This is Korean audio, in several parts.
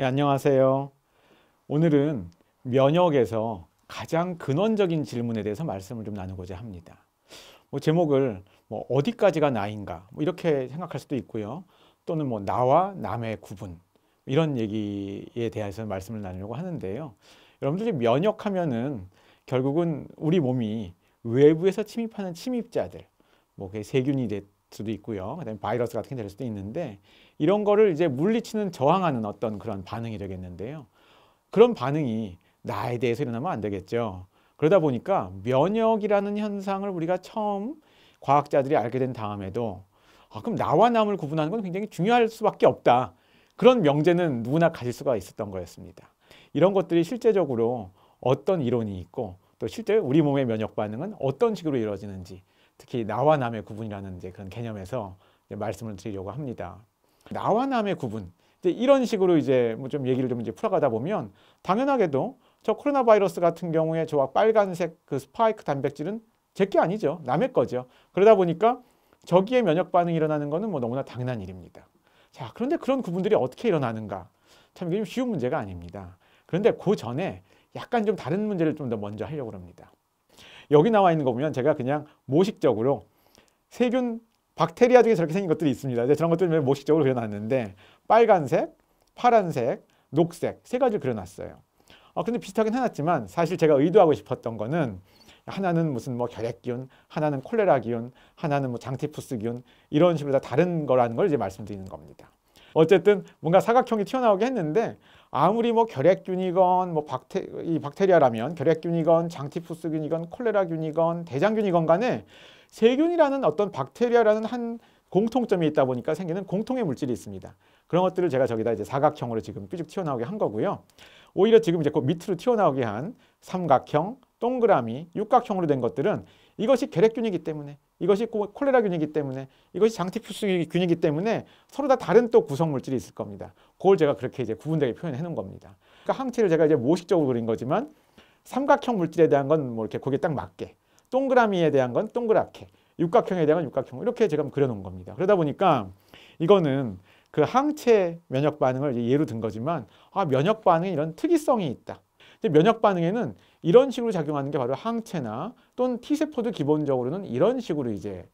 네, 안녕하세요. 오늘은 면역에서 가장 근원적인 질문에 대해서 말씀을 좀 나누고자 합니다. 뭐 제목을 뭐 어디까지가 나인가 뭐 이렇게 생각할 수도 있고요. 또는 뭐 나와 남의 구분 이런 얘기에 대해서 말씀을 나누려고 하는데요. 여러분들이 면역하면은 결국은 우리 몸이 외부에서 침입하는 침입자들, 뭐 세균이 됐 수도 있고요. 그다음에 바이러스 같은 게될 수도 있는데 이런 거를 이제 물리치는 저항하는 어떤 그런 반응이 되겠는데요. 그런 반응이 나에 대해서 일어나면 안 되겠죠. 그러다 보니까 면역이라는 현상을 우리가 처음 과학자들이 알게 된 다음에도 아, 그럼 나와 남을 구분하는 건 굉장히 중요할 수밖에 없다. 그런 명제는 누구나 가질 수가 있었던 거였습니다. 이런 것들이 실제적으로 어떤 이론이 있고 또 실제 우리 몸의 면역 반응은 어떤 식으로 이루어지는지 특히 나와 남의 구분이라는 이제 그런 개념에서 이제 말씀을 드리려고 합니다. 나와 남의 구분 이제 이런 식으로 이제 뭐좀 얘기를 좀 이제 풀어가다 보면 당연하게도 저 코로나 바이러스 같은 경우에 저와 빨간색 그 스파이크 단백질은 제 게 아니죠 남의 거죠. 그러다 보니까 저기에 면역 반응이 일어나는 거는 뭐 너무나 당연한 일입니다. 자 그런데 그런 구분들이 어떻게 일어나는가 참 이게 좀 쉬운 문제가 아닙니다. 그런데 그 전에 약간 좀 다른 문제를 좀 더 먼저 하려고 합니다. 여기 나와 있는 거 보면 제가 그냥 모식적으로 세균 박테리아 중에 저렇게 생긴 것들이 있습니다. 저런 것들을 모식적으로 그려놨는데 빨간색, 파란색, 녹색 세 가지를 그려놨어요. 어, 근데 비슷하긴 해놨지만 사실 제가 의도하고 싶었던 거는 하나는 무슨 뭐결핵기 하나는 콜레라 기운, 하나는 뭐 장티푸스 기운 이런 식으로 다 다른 거라는 걸 이제 말씀드리는 겁니다. 어쨌든 뭔가 사각형이 튀어나오게 했는데 아무리 뭐 결핵균이건 뭐 박테 이 박테리아라면 결핵균이건 장티푸스균이건 콜레라균이건 대장균이건 간에 세균이라는 어떤 박테리아라는 한 공통점이 있다 보니까 생기는 공통의 물질이 있습니다. 그런 것들을 제가 저기다 이제 사각형으로 지금 삐죽 튀어나오게 한 거고요. 오히려 지금 이제 그 밑으로 튀어나오게 한 삼각형, 동그라미, 육각형으로 된 것들은 이것이 계렉균이기 때문에 이것이 콜레라균이기 때문에 이것이 장티푸스균이기 때문에 서로 다 다른 또 구성 물질이 있을 겁니다. 그걸 제가 그렇게 이제 구분되게 표현해 놓은 겁니다. 그러니까 항체를 제가 이제 모식적으로 그린 거지만 삼각형 물질에 대한 건 뭐 이렇게 거기에 딱 맞게 동그라미에 대한 건 동그랗게 육각형에 대한 건 육각형 이렇게 제가 그려 놓은 겁니다. 그러다 보니까 이거는 그 항체 면역 반응을 예로 든 거지만 아 면역 반응에 이런 특이성이 있다. 면역 반응에는 이런 식으로 작용하는 게 바로 항체나 또는 T세포도 기본적으로는 이런 식으로 이제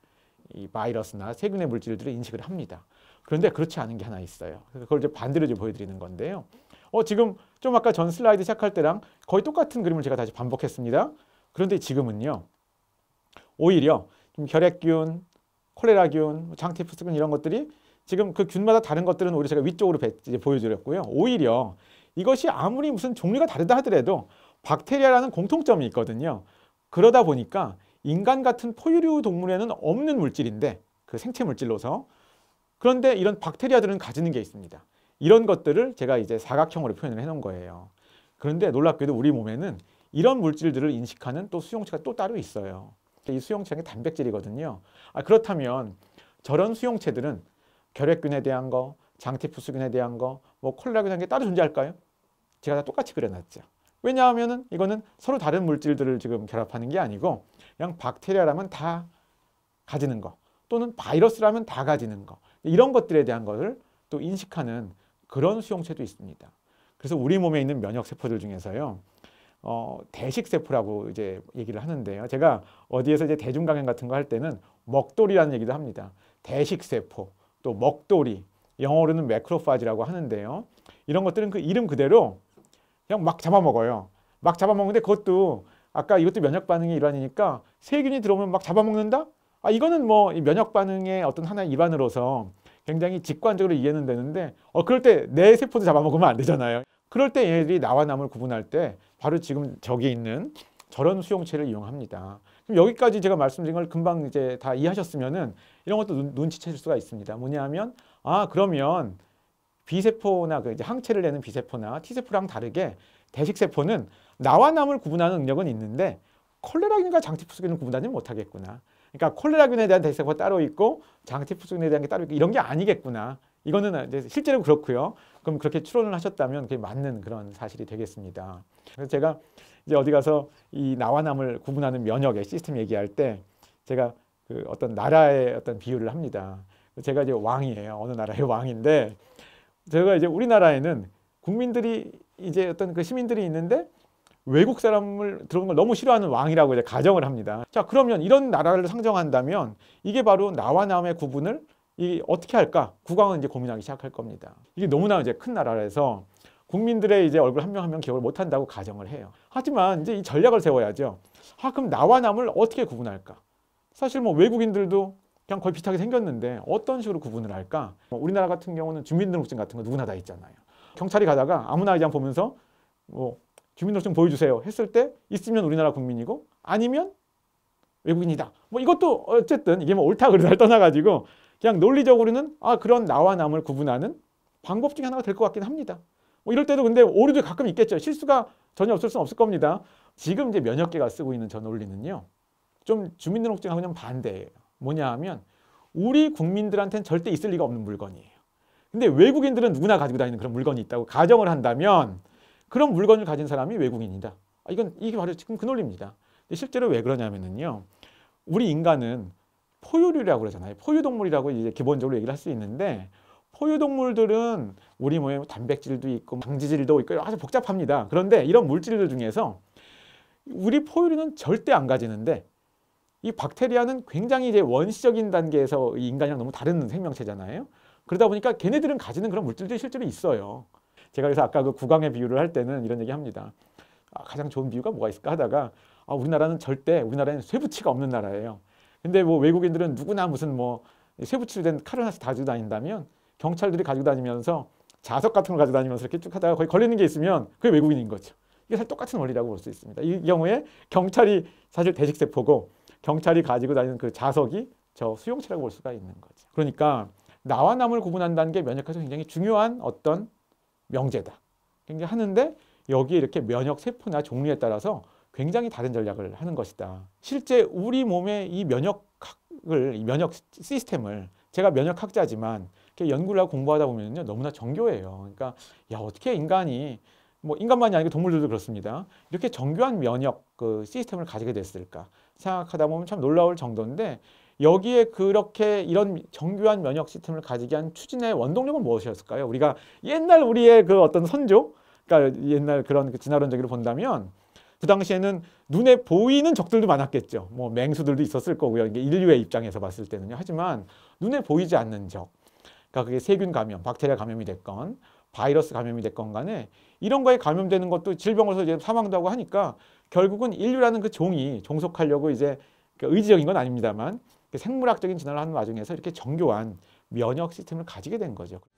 이 바이러스나 세균의 물질들을 인식을 합니다. 그런데 그렇지 않은 게 하나 있어요. 그걸 이제 반대로 이제 보여드리는 건데요. 어, 지금 좀 아까 전 슬라이드 시작할 때랑 거의 똑같은 그림을 제가 다시 반복했습니다. 그런데 지금은요. 오히려 결핵균, 콜레라균, 뭐 장티푸스균 이런 것들이 지금 그 균마다 다른 것들은 우리 제가 위쪽으로 보여드렸고요. 오히려 이것이 아무리 무슨 종류가 다르다 하더라도 박테리아라는 공통점이 있거든요. 그러다 보니까 인간 같은 포유류 동물에는 없는 물질인데 그 생체 물질로서 그런데 이런 박테리아들은 가지는 게 있습니다. 이런 것들을 제가 이제 사각형으로 표현을 해놓은 거예요. 그런데 놀랍게도 우리 몸에는 이런 물질들을 인식하는 또 수용체가 또 따로 있어요. 이 수용체는 단백질이거든요. 아, 그렇다면 저런 수용체들은 결핵균에 대한 거, 장티푸스균에 대한 거, 뭐 콜라균에 대한 게 따로 존재할까요? 제가 다 똑같이 그려놨죠. 왜냐하면 이거는 서로 다른 물질들을 지금 결합하는 게 아니고 그냥 박테리아라면 다 가지는 거 또는 바이러스라면 다 가지는 거 이런 것들에 대한 것을 또 인식하는 그런 수용체도 있습니다. 그래서 우리 몸에 있는 면역세포들 중에서요. 어, 대식세포라고 이제 얘기를 하는데요. 제가 어디에서 이제 대중강연 같은 거 할 때는 먹돌이라는 얘기도 합니다. 대식세포, 또 먹돌이, 영어로는 매크로파지라고 하는데요. 이런 것들은 그 이름 그대로 그냥 막 잡아먹어요. 막 잡아먹는데 그것도 아까 이것도 면역 반응의 일환이니까 세균이 들어오면 막 잡아먹는다? 아 이거는 뭐 면역 반응의 어떤 하나의 일환으로서 굉장히 직관적으로 이해는 되는데 어 그럴 때 내 세포도 잡아먹으면 안 되잖아요. 그럴 때 얘들이 나와 남을 구분할 때 바로 지금 저기 있는 저런 수용체를 이용합니다. 그럼 여기까지 제가 말씀드린 걸 금방 이제 다 이해하셨으면은 이런 것도 눈, 눈치채실 수가 있습니다. 뭐냐면 하아 그러면 B세포나 그 이제 항체를 내는 B세포나 T세포랑 다르게 대식세포는 나와 남을 구분하는 능력은 있는데 콜레라균과 장티푸스균을 구분하지 못하겠구나. 그러니까 콜레라균에 대한 대식세포가 따로 있고 장티푸스균에 대한 게 따로 있고 이런 게 아니겠구나. 이거는 이제 실제로 그렇고요. 그럼 그렇게 추론을 하셨다면 그게 맞는 그런 사실이 되겠습니다. 그래서 제가 이제 어디 가서 이 나와 남을 구분하는 면역의 시스템 얘기할 때 제가 그 어떤 나라의 어떤 비유를 합니다. 제가 이제 왕이에요. 어느 나라의 왕인데 제가 이제 우리나라에는 국민들이 이제 어떤 그 시민들이 있는데 외국 사람을 들어온 걸 너무 싫어하는 왕이라고 이제 가정을 합니다. 자, 그러면 이런 나라를 상정한다면 이게 바로 나와 남의 구분을 이 어떻게 할까? 국왕은 이제 고민하기 시작할 겁니다. 이게 너무나 이제 큰 나라라서 국민들의 이제 얼굴 한 명 한 명 기억을 못 한다고 가정을 해요. 하지만 이제 이 전략을 세워야죠. 아, 그럼 나와 남을 어떻게 구분할까? 사실 뭐 외국인들도 그냥 거의 비슷하게 생겼는데 어떤 식으로 구분을 할까? 뭐 우리나라 같은 경우는 주민등록증 같은 거 누구나 다 있잖아요. 경찰이 가다가 아무나 그냥 보면서 뭐 주민등록증 보여주세요 했을 때 있으면 우리나라 국민이고 아니면 외국인이다. 뭐 이것도 어쨌든 이게 뭐 옳다 그르다 떠나가지고 그냥 논리적으로는 아 그런 나와 남을 구분하는 방법 중에 하나가 될 것 같긴 합니다. 뭐 이럴 때도 근데 오류도 가끔 있겠죠. 실수가 전혀 없을 수는 없을 겁니다. 지금 이제 면역계가 쓰고 있는 저 논리는요. 좀 주민등록증하고 는 반대예요. 뭐냐 하면 우리 국민들한테는 절대 있을 리가 없는 물건이에요. 근데 외국인들은 누구나 가지고 다니는 그런 물건이 있다고 가정을 한다면 그런 물건을 가진 사람이 외국인이다. 아, 이건 이게 바로 지금 그 논리입니다. 근데 실제로 왜 그러냐면은요. 우리 인간은 포유류라고 그러잖아요. 포유동물이라고 이제 기본적으로 얘기를 할 수 있는데 포유동물들은 우리 몸에 뭐 단백질도 있고 뭐 방지질도 있고 아주 복잡합니다. 그런데 이런 물질들 중에서 우리 포유류는 절대 안 가지는데 이 박테리아는 굉장히 이제 원시적인 단계에서 인간이랑 너무 다른 생명체잖아요. 그러다 보니까 걔네들은 가지는 그런 물질들이 실제로 있어요. 제가 그래서 아까 그 구강의 비유를 할 때는 이런 얘기 합니다. 아, 가장 좋은 비유가 뭐가 있을까 하다가 아, 우리나라는 절대 우리나라는 쇠붙이가 없는 나라예요. 근데 뭐 외국인들은 누구나 무슨 뭐 쇠붙이로 된 칼을 하나씩 가지고 다닌다면 경찰들이 가지고 다니면서 자석 같은 걸 가지고 다니면서 이렇게 쭉 하다가 거의 걸리는 게 있으면 그게 외국인인 거죠. 이게 사실 똑같은 원리라고 볼 수 있습니다. 이 경우에 경찰이 사실 대식세포고 경찰이 가지고 다니는 그 자석이 저 수용체라고 볼 수가 있는 거죠. 그러니까 나와 남을 구분한다는 게 면역학에서 굉장히 중요한 어떤 명제다. 굉장히 하는데 여기에 이렇게 면역 세포나 종류에 따라서 굉장히 다른 전략을 하는 것이다. 실제 우리 몸의 이 면역학을, 이 면역 시스템을 제가 면역학자지만 이렇게 연구를 하고 공부하다 보면요 너무나 정교해요. 그러니까 야 어떻게 인간이 뭐 인간만이 아니고 동물들도 그렇습니다. 이렇게 정교한 면역 그 시스템을 가지게 됐을까? 생각하다 보면 참 놀라울 정도인데 여기에 그렇게 이런 정교한 면역 시스템을 가지게 한 추진의 원동력은 무엇이었을까요? 우리가 옛날 우리의 그 어떤 선조, 그러니까 옛날 그런 그 진화론적으로 본다면 그 당시에는 눈에 보이는 적들도 많았겠죠. 뭐 맹수들도 있었을 거고요. 이게 인류의 입장에서 봤을 때는요. 하지만 눈에 보이지 않는 적, 그러니까 그게 세균 감염, 박테리아 감염이 됐건 바이러스 감염이 됐건 간에 이런 거에 감염되는 것도 질병으로서 이제 사망도 하고 하니까 결국은 인류라는 그 종이 종속하려고 이제 그 의지적인 건 아닙니다만 그 생물학적인 진화를 하는 와중에서 이렇게 정교한 면역 시스템을 가지게 된 거죠.